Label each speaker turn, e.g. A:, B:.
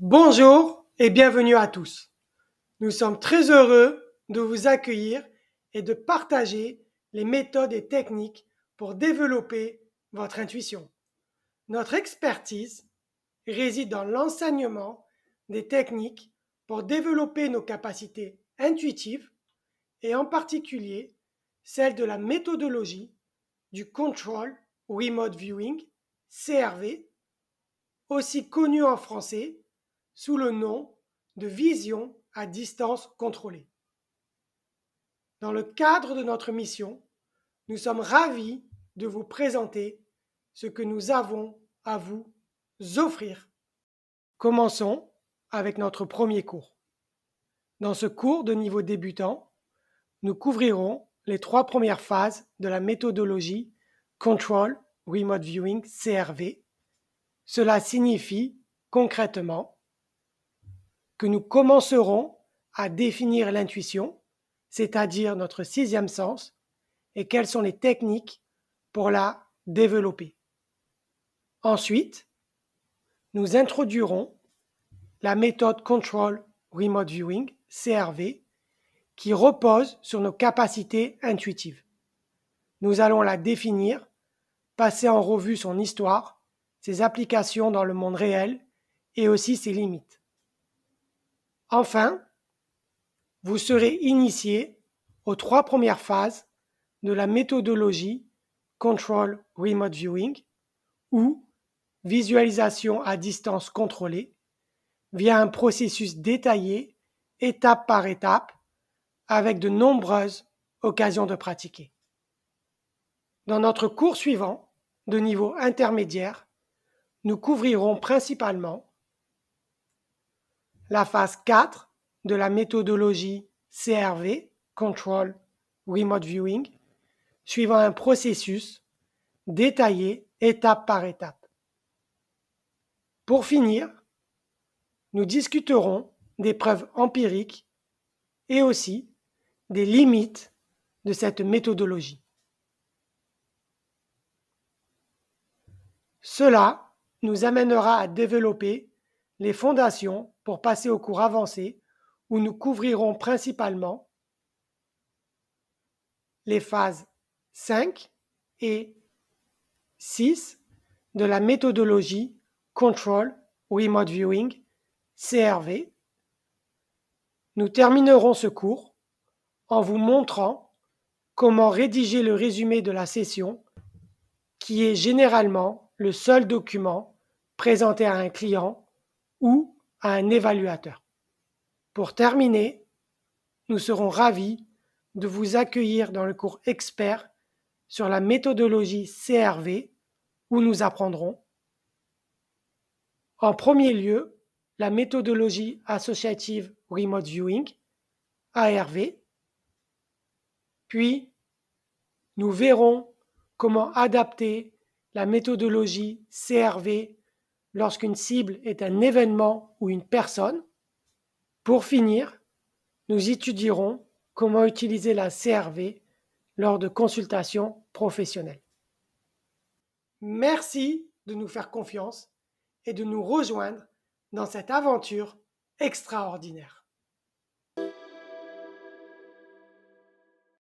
A: Bonjour et bienvenue à tous. Nous sommes très heureux de vous accueillir et de partager les méthodes et techniques pour développer votre intuition. Notre expertise réside dans l'enseignement des techniques pour développer nos capacités intuitives et en particulier celles de la méthodologie du Control Remote Viewing, CRV, aussi connu en français sous le nom de vision à distance contrôlée. Dans le cadre de notre mission, nous sommes ravis de vous présenter ce que nous avons à vous offrir. Commençons avec notre premier cours. Dans ce cours de niveau débutant, nous couvrirons les trois premières phases de la méthodologie Control Remote Viewing CRV. Cela signifie concrètement que nous commencerons à définir l'intuition, c'est-à-dire notre sixième sens, et quelles sont les techniques pour la développer. Ensuite, nous introduirons la méthode Control Remote Viewing, CRV, qui repose sur nos capacités intuitives. Nous allons la définir, passer en revue son histoire, ses applications dans le monde réel et aussi ses limites. Enfin, vous serez initié aux trois premières phases de la méthodologie Control Remote Viewing ou visualisation à distance contrôlée via un processus détaillé, étape par étape, avec de nombreuses occasions de pratiquer. Dans notre cours suivant, de niveau intermédiaire, nous couvrirons principalement la phase 4 de la méthodologie CRV, Control Remote Viewing, suivant un processus détaillé étape par étape. Pour finir, nous discuterons des preuves empiriques et aussi des limites de cette méthodologie. Cela nous amènera à développer les fondations pour passer au cours avancé où nous couvrirons principalement les phases 5 et 6 de la méthodologie Control Remote Viewing CRV. Nous terminerons ce cours en vous montrant comment rédiger le résumé de la session qui est généralement le seul document présenté à un client ou à un évaluateur. Pour terminer, nous serons ravis de vous accueillir dans le cours expert sur la méthodologie CRV où nous apprendrons en premier lieu la méthodologie associative Remote Viewing, ARV, puis nous verrons comment adapter la méthodologie CRV lorsqu'une cible est un événement ou une personne. Pour finir, nous étudierons comment utiliser la CRV lors de consultations professionnelles. Merci de nous faire confiance et de nous rejoindre dans cette aventure extraordinaire.